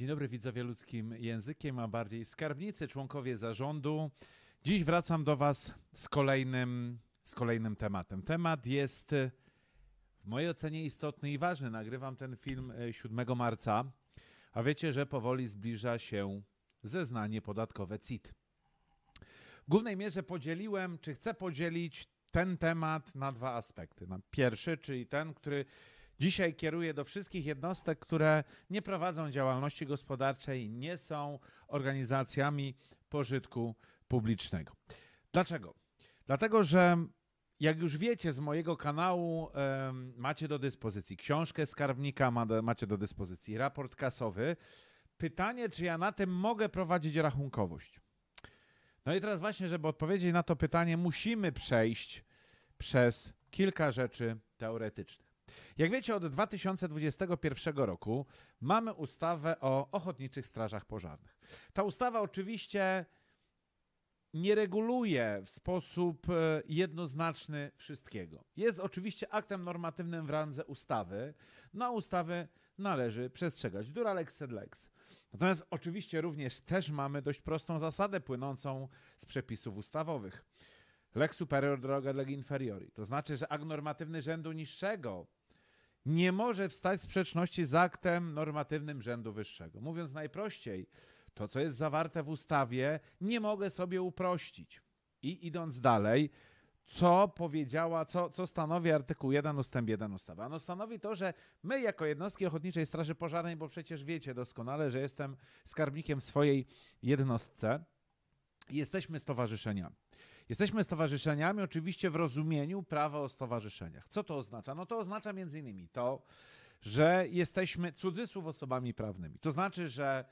Dzień dobry widzowie ludzkim językiem, a bardziej skarbnicy, członkowie zarządu. Dziś wracam do Was z kolejnym, z kolejnym tematem. Temat jest w mojej ocenie istotny i ważny. Nagrywam ten film 7 e, marca, a wiecie, że powoli zbliża się zeznanie podatkowe CIT. W głównej mierze podzieliłem, czy chcę podzielić ten temat na dwa aspekty. Na pierwszy, czyli ten, który Dzisiaj kieruję do wszystkich jednostek, które nie prowadzą działalności gospodarczej, nie są organizacjami pożytku publicznego. Dlaczego? Dlatego, że jak już wiecie z mojego kanału, macie do dyspozycji książkę skarbnika, macie do dyspozycji raport kasowy. Pytanie, czy ja na tym mogę prowadzić rachunkowość? No i teraz właśnie, żeby odpowiedzieć na to pytanie, musimy przejść przez kilka rzeczy teoretycznych. Jak wiecie, od 2021 roku mamy ustawę o ochotniczych strażach pożarnych. Ta ustawa oczywiście nie reguluje w sposób e, jednoznaczny wszystkiego. Jest oczywiście aktem normatywnym w randze ustawy. Na ustawy należy przestrzegać. Dura lex sed lex. Natomiast oczywiście również też mamy dość prostą zasadę płynącą z przepisów ustawowych. Lex superior droga leg inferiori. To znaczy, że akt normatywny rzędu niższego nie może wstać w sprzeczności z aktem normatywnym rzędu wyższego. Mówiąc najprościej, to co jest zawarte w ustawie, nie mogę sobie uprościć. I idąc dalej, co powiedziała, co, co stanowi artykuł 1 ustęp 1 ustawy. Ano stanowi to, że my jako jednostki Ochotniczej Straży Pożarnej, bo przecież wiecie doskonale, że jestem skarbnikiem swojej jednostce, jesteśmy stowarzyszeniami. Jesteśmy stowarzyszeniami, oczywiście w rozumieniu prawa o stowarzyszeniach. Co to oznacza? No to oznacza między innymi to, że jesteśmy cudzysłów osobami prawnymi. To znaczy, że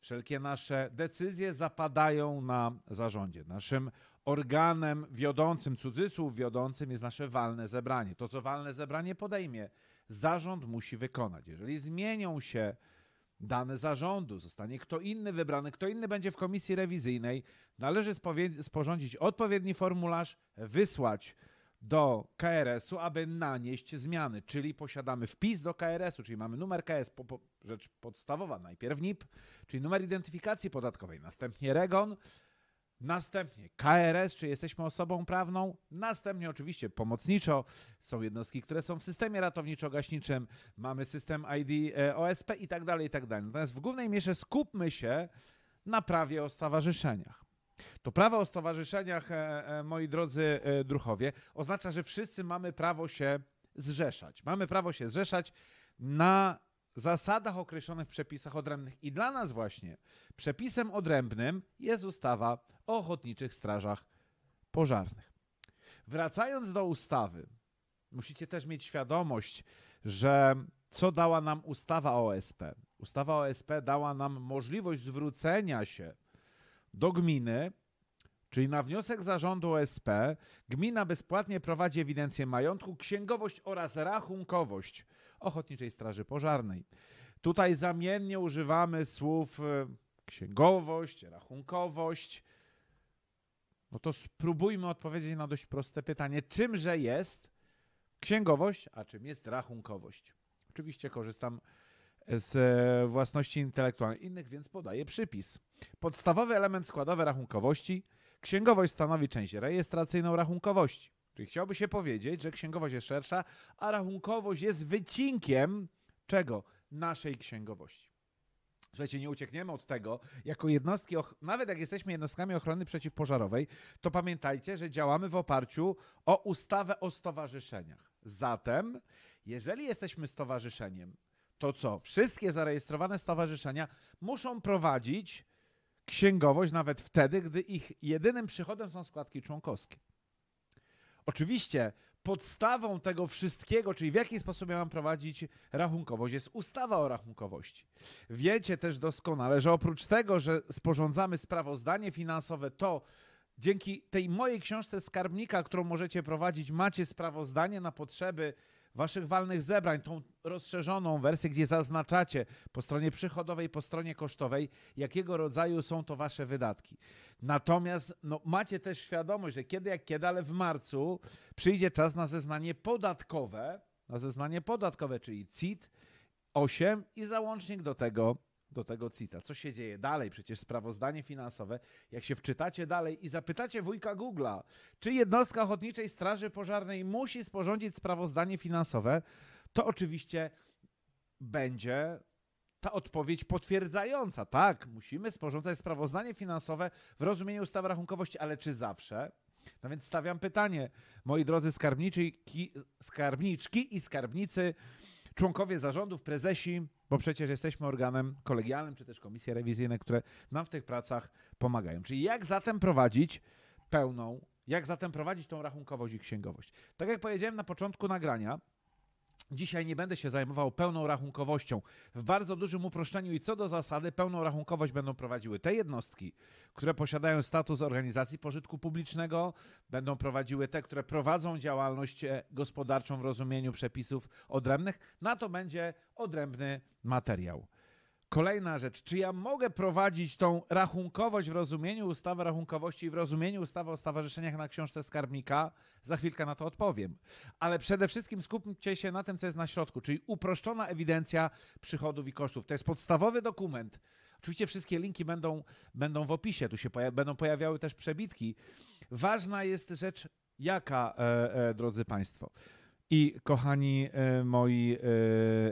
wszelkie nasze decyzje zapadają na zarządzie. Naszym organem wiodącym, cudzysłów wiodącym jest nasze walne zebranie. To, co walne zebranie podejmie, zarząd musi wykonać. Jeżeli zmienią się dane zarządu, zostanie kto inny wybrany, kto inny będzie w komisji rewizyjnej. Należy sporządzić odpowiedni formularz, wysłać do KRS-u, aby nanieść zmiany, czyli posiadamy wpis do KRS-u, czyli mamy numer KS, po, po, rzecz podstawowa, najpierw NIP, czyli numer identyfikacji podatkowej, następnie REGON, Następnie KRS, czy jesteśmy osobą prawną. Następnie oczywiście pomocniczo są jednostki, które są w systemie ratowniczo-gaśniczym. Mamy system ID e, OSP i tak dalej, i tak dalej. Natomiast w głównej mierze skupmy się na prawie o stowarzyszeniach. To prawo o stowarzyszeniach, e, e, moi drodzy druchowie, oznacza, że wszyscy mamy prawo się zrzeszać. Mamy prawo się zrzeszać na zasadach określonych w przepisach odrębnych. I dla nas właśnie przepisem odrębnym jest ustawa o ochotniczych strażach pożarnych. Wracając do ustawy, musicie też mieć świadomość, że co dała nam ustawa OSP? Ustawa OSP dała nam możliwość zwrócenia się do gminy Czyli na wniosek zarządu OSP gmina bezpłatnie prowadzi ewidencję majątku, księgowość oraz rachunkowość Ochotniczej Straży Pożarnej. Tutaj zamiennie używamy słów e, księgowość, rachunkowość. No to spróbujmy odpowiedzieć na dość proste pytanie: czymże jest księgowość, a czym jest rachunkowość? Oczywiście korzystam z e, własności intelektualnej innych, więc podaję przypis. Podstawowy element składowy rachunkowości Księgowość stanowi część rejestracyjną rachunkowości. Czyli chciałby się powiedzieć, że księgowość jest szersza, a rachunkowość jest wycinkiem czego? Naszej księgowości. Słuchajcie, nie uciekniemy od tego, jako jednostki, nawet jak jesteśmy jednostkami ochrony przeciwpożarowej, to pamiętajcie, że działamy w oparciu o ustawę o stowarzyszeniach. Zatem, jeżeli jesteśmy stowarzyszeniem, to co? Wszystkie zarejestrowane stowarzyszenia muszą prowadzić księgowość nawet wtedy, gdy ich jedynym przychodem są składki członkowskie. Oczywiście podstawą tego wszystkiego, czyli w jaki sposób ja mam prowadzić rachunkowość, jest ustawa o rachunkowości. Wiecie też doskonale, że oprócz tego, że sporządzamy sprawozdanie finansowe, to dzięki tej mojej książce skarbnika, którą możecie prowadzić, macie sprawozdanie na potrzeby waszych walnych zebrań, tą rozszerzoną wersję, gdzie zaznaczacie po stronie przychodowej, po stronie kosztowej, jakiego rodzaju są to wasze wydatki. Natomiast no, macie też świadomość, że kiedy jak kiedy, ale w marcu przyjdzie czas na zeznanie podatkowe, na zeznanie podatkowe, czyli CIT 8 i załącznik do tego do tego CITA. Co się dzieje dalej? Przecież sprawozdanie finansowe, jak się wczytacie dalej i zapytacie wujka Google'a, czy jednostka Ochotniczej Straży Pożarnej musi sporządzić sprawozdanie finansowe, to oczywiście będzie ta odpowiedź potwierdzająca. Tak, musimy sporządzać sprawozdanie finansowe w rozumieniu ustawy rachunkowości, ale czy zawsze? No więc stawiam pytanie, moi drodzy skarbniczki, skarbniczki i skarbnicy, członkowie zarządów, prezesi, bo przecież jesteśmy organem kolegialnym, czy też komisje rewizyjne, które nam w tych pracach pomagają. Czyli jak zatem prowadzić pełną, jak zatem prowadzić tą rachunkowość i księgowość? Tak jak powiedziałem na początku nagrania, Dzisiaj nie będę się zajmował pełną rachunkowością. W bardzo dużym uproszczeniu i co do zasady, pełną rachunkowość będą prowadziły te jednostki, które posiadają status organizacji pożytku publicznego, będą prowadziły te, które prowadzą działalność e, gospodarczą w rozumieniu przepisów odrębnych. Na to będzie odrębny materiał. Kolejna rzecz, czy ja mogę prowadzić tą rachunkowość w rozumieniu ustawy rachunkowości i w rozumieniu ustawy o stowarzyszeniach na książce skarbnika? Za chwilkę na to odpowiem. Ale przede wszystkim skupcie się na tym, co jest na środku, czyli uproszczona ewidencja przychodów i kosztów. To jest podstawowy dokument. Oczywiście wszystkie linki będą, będą w opisie, tu się poja będą pojawiały też przebitki. Ważna jest rzecz jaka, e, e, drodzy Państwo i kochani e, moi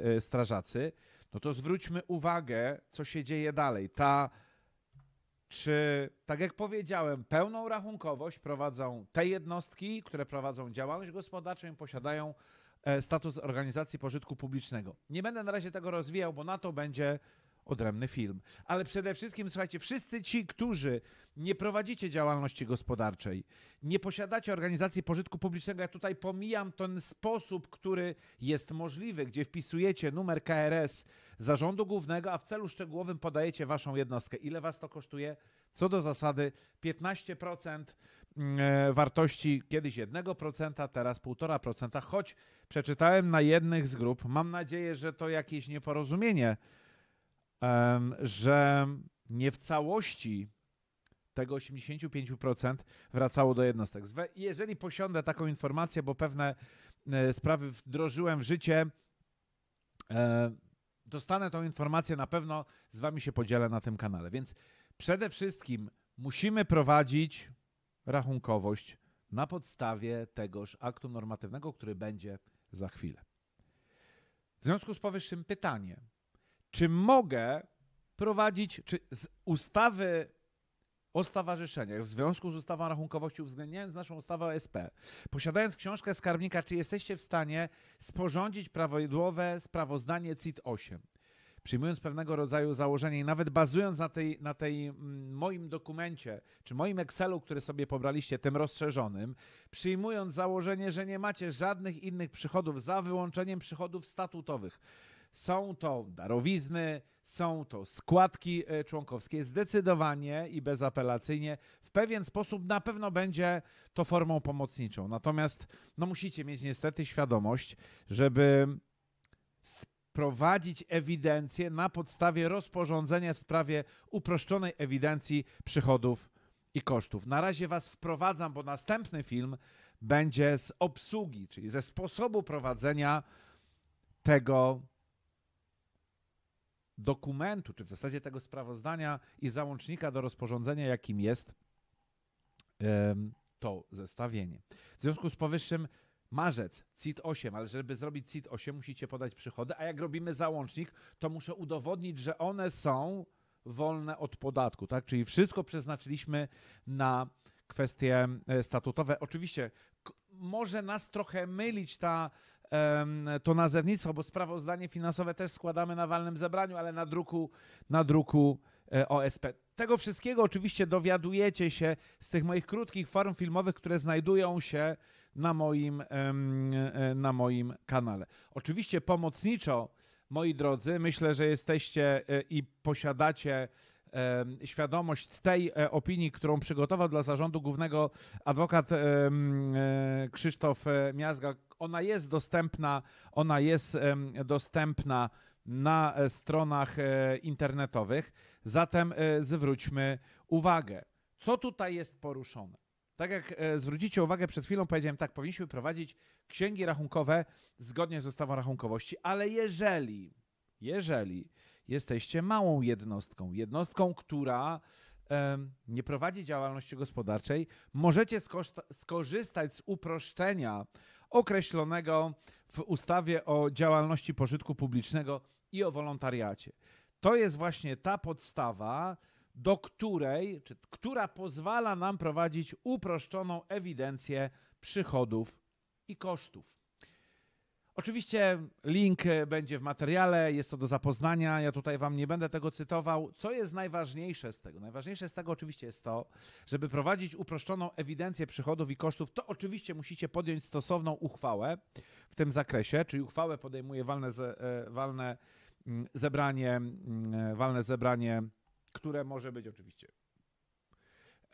e, e, strażacy – no to zwróćmy uwagę, co się dzieje dalej. Ta, czy, tak jak powiedziałem, pełną rachunkowość prowadzą te jednostki, które prowadzą działalność gospodarczą i posiadają e, status organizacji pożytku publicznego. Nie będę na razie tego rozwijał, bo na to będzie odrębny film. Ale przede wszystkim, słuchajcie, wszyscy ci, którzy nie prowadzicie działalności gospodarczej, nie posiadacie organizacji pożytku publicznego, ja tutaj pomijam ten sposób, który jest możliwy, gdzie wpisujecie numer KRS zarządu głównego, a w celu szczegółowym podajecie waszą jednostkę. Ile was to kosztuje? Co do zasady 15% mm, e, wartości kiedyś 1%, teraz 1,5%, choć przeczytałem na jednych z grup, mam nadzieję, że to jakieś nieporozumienie, że nie w całości tego 85% wracało do jednostek. Jeżeli posiądę taką informację, bo pewne e, sprawy wdrożyłem w życie, e, dostanę tą informację, na pewno z Wami się podzielę na tym kanale. Więc przede wszystkim musimy prowadzić rachunkowość na podstawie tegoż aktu normatywnego, który będzie za chwilę. W związku z powyższym pytanie – czy mogę prowadzić, czy z ustawy o stowarzyszeniach w związku z ustawą o rachunkowości, uwzględniając naszą ustawę o SP, posiadając książkę skarbnika, czy jesteście w stanie sporządzić prawidłowe sprawozdanie CIT 8? Przyjmując pewnego rodzaju założenie i nawet bazując na tej, na tej mm, moim dokumencie, czy moim Excelu, który sobie pobraliście, tym rozszerzonym, przyjmując założenie, że nie macie żadnych innych przychodów za wyłączeniem przychodów statutowych są to darowizny, są to składki e, członkowskie. Zdecydowanie i bezapelacyjnie w pewien sposób na pewno będzie to formą pomocniczą. Natomiast no, musicie mieć niestety świadomość, żeby sprowadzić ewidencję na podstawie rozporządzenia w sprawie uproszczonej ewidencji przychodów i kosztów. Na razie Was wprowadzam, bo następny film będzie z obsługi, czyli ze sposobu prowadzenia tego dokumentu, czy w zasadzie tego sprawozdania i załącznika do rozporządzenia, jakim jest to zestawienie. W związku z powyższym marzec CIT 8, ale żeby zrobić CIT 8 musicie podać przychody, a jak robimy załącznik, to muszę udowodnić, że one są wolne od podatku, tak? Czyli wszystko przeznaczyliśmy na kwestie e, statutowe. Oczywiście może nas trochę mylić ta to nazewnictwo, bo sprawozdanie finansowe też składamy na walnym zebraniu, ale na druku, na druku e, OSP. Tego wszystkiego oczywiście dowiadujecie się z tych moich krótkich form filmowych, które znajdują się na moim, e, na moim kanale. Oczywiście pomocniczo, moi drodzy, myślę, że jesteście e, i posiadacie świadomość tej e, opinii, którą przygotował dla zarządu głównego adwokat e, Krzysztof e, Miazga. Ona jest dostępna, ona jest dostępna na stronach internetowych. Zatem zwróćmy uwagę, co tutaj jest poruszone. Tak jak zwrócicie uwagę, przed chwilą powiedziałem tak, powinniśmy prowadzić księgi rachunkowe zgodnie z ustawą rachunkowości, ale jeżeli, jeżeli jesteście małą jednostką, jednostką, która nie prowadzi działalności gospodarczej, możecie skorzystać z uproszczenia określonego w ustawie o działalności pożytku publicznego i o wolontariacie. To jest właśnie ta podstawa, do której, czy, która pozwala nam prowadzić uproszczoną ewidencję przychodów i kosztów. Oczywiście link e, będzie w materiale, jest to do zapoznania. Ja tutaj Wam nie będę tego cytował. Co jest najważniejsze z tego? Najważniejsze z tego oczywiście jest to, żeby prowadzić uproszczoną ewidencję przychodów i kosztów, to oczywiście musicie podjąć stosowną uchwałę w tym zakresie, czyli uchwałę podejmuje walne, e, walne mm, zebranie, mm, e, walne zebranie, które może być oczywiście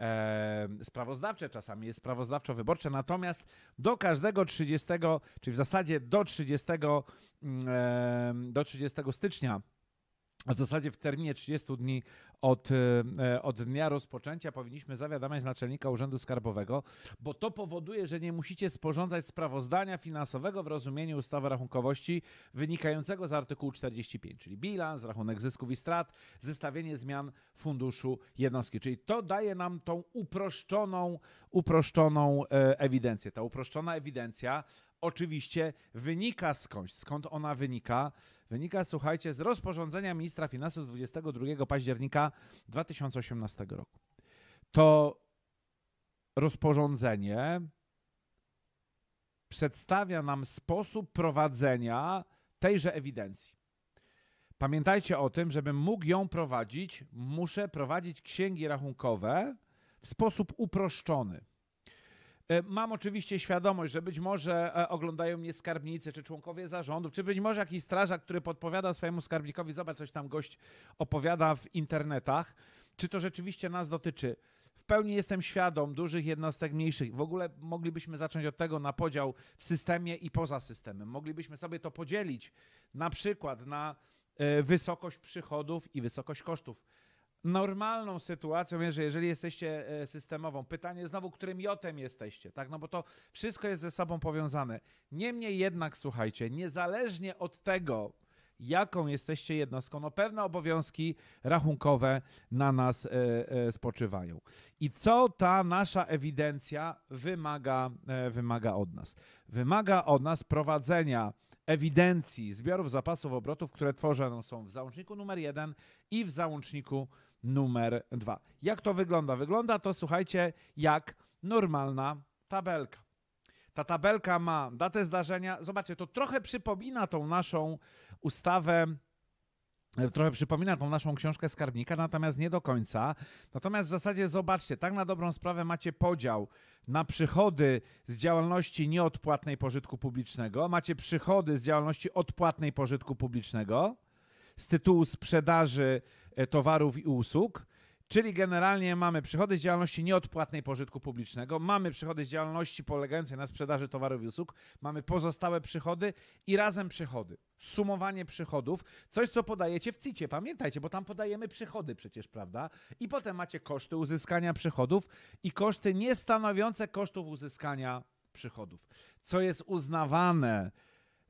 e, sprawozdawcze, czasami jest sprawozdawczo-wyborcze, natomiast do każdego 30, czyli w zasadzie do 30, mm, e, do 30 stycznia w zasadzie w terminie 30 dni od, e, e, od dnia rozpoczęcia powinniśmy zawiadamiać naczelnika Urzędu Skarbowego, bo to powoduje, że nie musicie sporządzać sprawozdania finansowego w rozumieniu ustawy rachunkowości wynikającego z artykułu 45, czyli bilans, rachunek zysków i strat, zestawienie zmian funduszu jednostki. Czyli to daje nam tą uproszczoną, uproszczoną e, ewidencję. Ta uproszczona ewidencja oczywiście wynika skądś. Skąd ona wynika? Wynika, słuchajcie, z rozporządzenia ministra finansów z 22 października 2018 roku. To rozporządzenie przedstawia nam sposób prowadzenia tejże ewidencji. Pamiętajcie o tym, żebym mógł ją prowadzić, muszę prowadzić księgi rachunkowe w sposób uproszczony. E, mam oczywiście świadomość, że być może e, oglądają mnie skarbnicy, czy członkowie zarządów, czy być może jakiś strażak, który podpowiada swojemu skarbnikowi, zobacz, coś tam gość opowiada w internetach, czy to rzeczywiście nas dotyczy. W pełni jestem świadom dużych jednostek, mniejszych. W ogóle moglibyśmy zacząć od tego na podział w systemie i poza systemem. Moglibyśmy sobie to podzielić na przykład na e, wysokość przychodów i wysokość kosztów normalną sytuacją jest, że jeżeli jesteście e, systemową, pytanie znowu, którym jotem jesteście, tak? No bo to wszystko jest ze sobą powiązane. Niemniej jednak, słuchajcie, niezależnie od tego, jaką jesteście jednostką, no pewne obowiązki rachunkowe na nas e, e, spoczywają. I co ta nasza ewidencja wymaga, wymaga od nas? Wymaga od nas prowadzenia ewidencji zbiorów zapasów obrotów, które tworzone są w załączniku numer 1 i w załączniku numer numer dwa. Jak to wygląda? Wygląda to, słuchajcie, jak normalna tabelka. Ta tabelka ma datę zdarzenia. Zobaczcie, to trochę przypomina tą naszą ustawę e, Trochę przypomina tą naszą książkę skarbnika, natomiast nie do końca. Natomiast w zasadzie zobaczcie, tak na dobrą sprawę macie podział na przychody z działalności nieodpłatnej pożytku publicznego, macie przychody z działalności odpłatnej pożytku publicznego, z tytułu sprzedaży e, towarów i usług. Czyli generalnie mamy przychody z działalności nieodpłatnej pożytku publicznego, mamy przychody z działalności polegającej na sprzedaży towarów i usług, mamy pozostałe przychody i razem przychody. Sumowanie przychodów, coś co podajecie w CIT-ie, pamiętajcie, bo tam podajemy przychody przecież, prawda? I potem macie koszty uzyskania przychodów i koszty niestanowiące kosztów uzyskania przychodów, co jest uznawane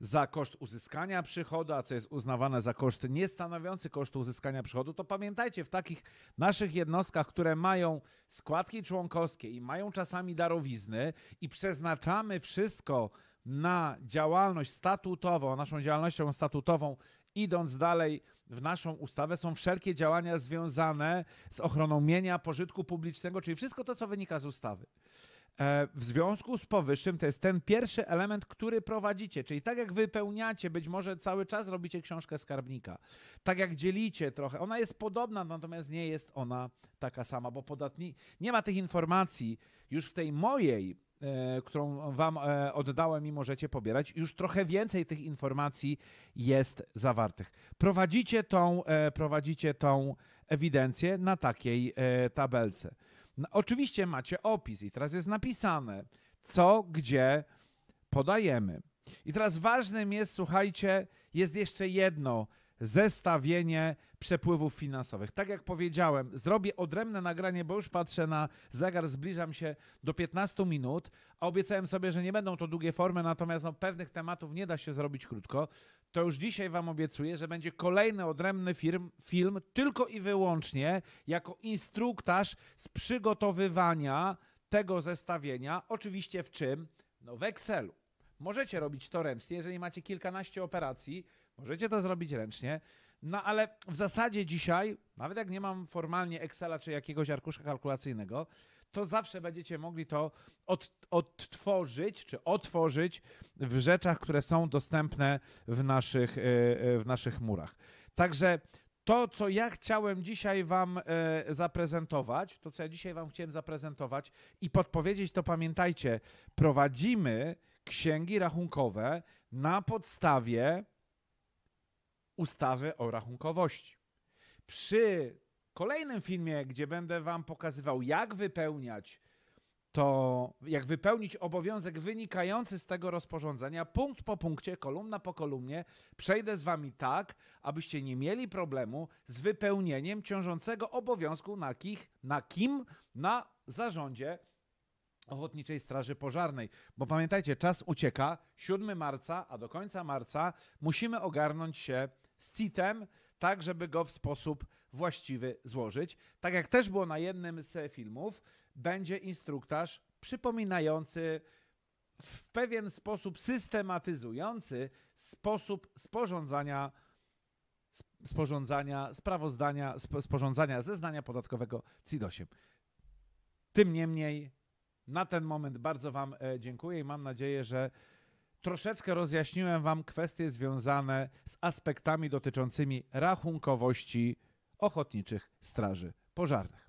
za koszt uzyskania przychodu, a co jest uznawane za koszt niestanowiący kosztu uzyskania przychodu, to pamiętajcie, w takich naszych jednostkach, które mają składki członkowskie i mają czasami darowizny i przeznaczamy wszystko na działalność statutową, naszą działalnością statutową, idąc dalej w naszą ustawę, są wszelkie działania związane z ochroną mienia, pożytku publicznego, czyli wszystko to, co wynika z ustawy. E, w związku z powyższym to jest ten pierwszy element, który prowadzicie, czyli tak jak wypełniacie, być może cały czas robicie książkę skarbnika, tak jak dzielicie trochę, ona jest podobna, natomiast nie jest ona taka sama, bo podatni nie ma tych informacji już w tej mojej E, którą Wam e, oddałem i możecie pobierać, już trochę więcej tych informacji jest zawartych. Prowadzicie tą, e, prowadzicie tą ewidencję na takiej e, tabelce. No, oczywiście macie opis i teraz jest napisane, co, gdzie podajemy. I teraz ważnym jest, słuchajcie, jest jeszcze jedno zestawienie przepływów finansowych. Tak jak powiedziałem, zrobię odrębne nagranie, bo już patrzę na zegar, zbliżam się do 15 minut, a obiecałem sobie, że nie będą to długie formy, natomiast no, pewnych tematów nie da się zrobić krótko. To już dzisiaj Wam obiecuję, że będzie kolejny odrębny film, film tylko i wyłącznie jako instruktaż z przygotowywania tego zestawienia. Oczywiście w czym? No w Excelu. Możecie robić to ręcznie, jeżeli macie kilkanaście operacji, Możecie to zrobić ręcznie, no ale w zasadzie dzisiaj, nawet jak nie mam formalnie Excela czy jakiegoś arkusza kalkulacyjnego, to zawsze będziecie mogli to od, odtworzyć czy otworzyć w rzeczach, które są dostępne w naszych, e, e, w naszych murach. Także to, co ja chciałem dzisiaj Wam e, zaprezentować, to, co ja dzisiaj Wam chciałem zaprezentować i podpowiedzieć, to pamiętajcie, prowadzimy księgi rachunkowe na podstawie ustawy o rachunkowości. Przy kolejnym filmie, gdzie będę Wam pokazywał, jak wypełniać to, jak wypełnić obowiązek wynikający z tego rozporządzenia, punkt po punkcie, kolumna po kolumnie, przejdę z Wami tak, abyście nie mieli problemu z wypełnieniem ciążącego obowiązku na, kich, na kim? Na zarządzie Ochotniczej Straży Pożarnej. Bo pamiętajcie, czas ucieka, 7 marca, a do końca marca musimy ogarnąć się z citem, tak żeby go w sposób właściwy złożyć. Tak jak też było na jednym z filmów, będzie instruktaż przypominający w pewien sposób systematyzujący sposób sporządzania sporządzania sprawozdania, sporządzania zeznania podatkowego CIDOSiem. Tym niemniej na ten moment bardzo Wam e, dziękuję i mam nadzieję, że troszeczkę rozjaśniłem Wam kwestie związane z aspektami dotyczącymi rachunkowości ochotniczych straży pożarnych.